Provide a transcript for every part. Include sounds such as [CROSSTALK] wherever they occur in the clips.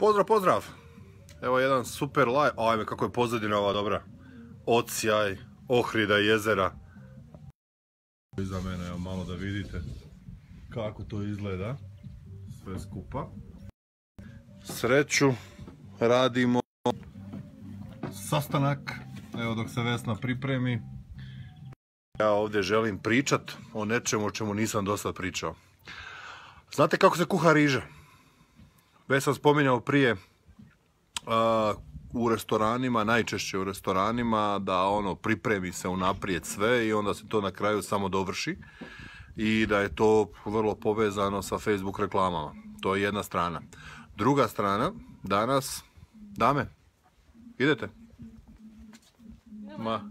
Pozdrav, pozdrav! Evo jedan super live, ajme kako je pozadina ova dobra. Ocijaj, ohrida jezera. Iza mene, evo malo da vidite kako to izgleda. Sve skupa. Sreću, radimo sastanak. Evo dok se Vesna pripremi. Ja ovdje želim pričat o nečemu o čemu nisam dosta pričao. Znate kako se kuha riža? Već sam spominjao prije u restoranima, najčešće u restoranima, da ono pripremi se unaprijed sve i onda se to na kraju samo dovrši i da je to vrlo povezano sa Facebook reklamama. To je jedna strana. Druga strana, danas, dame, idete? Ma,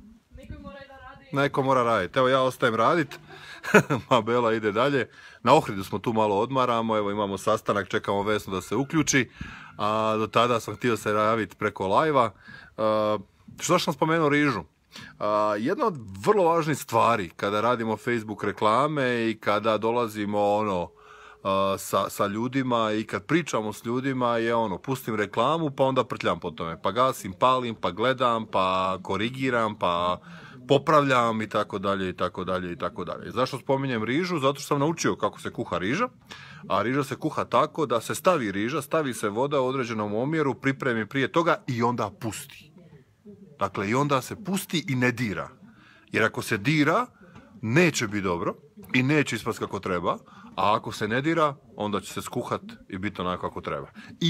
neko mora raditi. Evo ja ostajem radit, [LAUGHS] ma Bela ide dalje. Na Ohridu smo tu malo odmaramo, evo imamo sastanak, čekamo Vesnu da se uključi. A do tada sam htio se javiti preko lajva. E, što sam spomenuo Rižu? E, jedna od vrlo važnih stvari kada radimo Facebook reklame i kada dolazimo ono e, sa, sa ljudima i kad pričamo s ljudima je ono pustim reklamu pa onda prtljam po tome, pa gasim, palim, pa gledam, pa korigiram, pa popravljam i tako dalje i tako dalje i tako dalje. Zašto spominjem rižu? Zato što sam naučio kako se kuha riža, a riža se kuha tako da se stavi riža, stavi se voda u određenom omjeru, pripremi prije toga i onda pusti. Dakle, i onda se pusti i ne dira. Jer ako se dira, neće biti dobro i neće ispast kako treba, a ako se ne dira, onda će se skuhat i biti onako kako treba.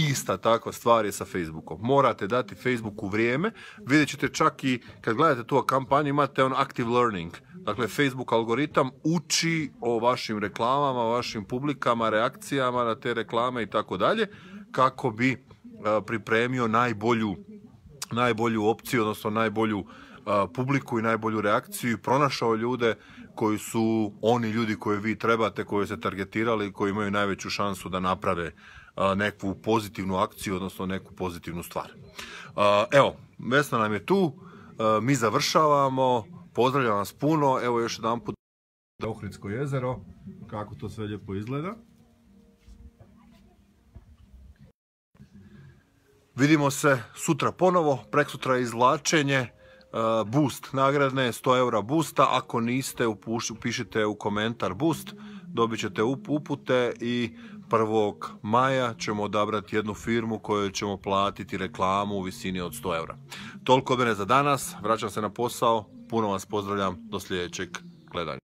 Ista takva stvar je sa Facebookom. Morate dati Facebooku vrijeme. Vidjet ćete čak i kad gledate tu kampanju imate on active learning. Dakle, Facebook algoritam uči o vašim reklamama, vašim publikama, reakcijama na te reklame i tako dalje kako bi e, pripremio najbolju najbolju opciju, odnosno najbolju publiku i najbolju reakciju i pronašao ljude koji su oni ljudi koje vi trebate, koji se targetirali i koji imaju najveću šansu da naprave neku pozitivnu akciju, odnosno neku pozitivnu stvar. evo, Vesna nam je tu, mi završavamo, pozdravljam vas puno, evo još jedan put Ohridsko jezero, kako to sve lijepo izgleda. Vidimo se sutra ponovo, preksutra je izlačenje, e, boost nagradne, 100 eura boosta, ako niste upišite u komentar boost, dobit ćete upute i 1. maja ćemo odabrati jednu firmu kojoj ćemo platiti reklamu u visini od 100 eura. Toliko mene za danas, vraćam se na posao, puno vas pozdravljam, do sljedećeg gledanja.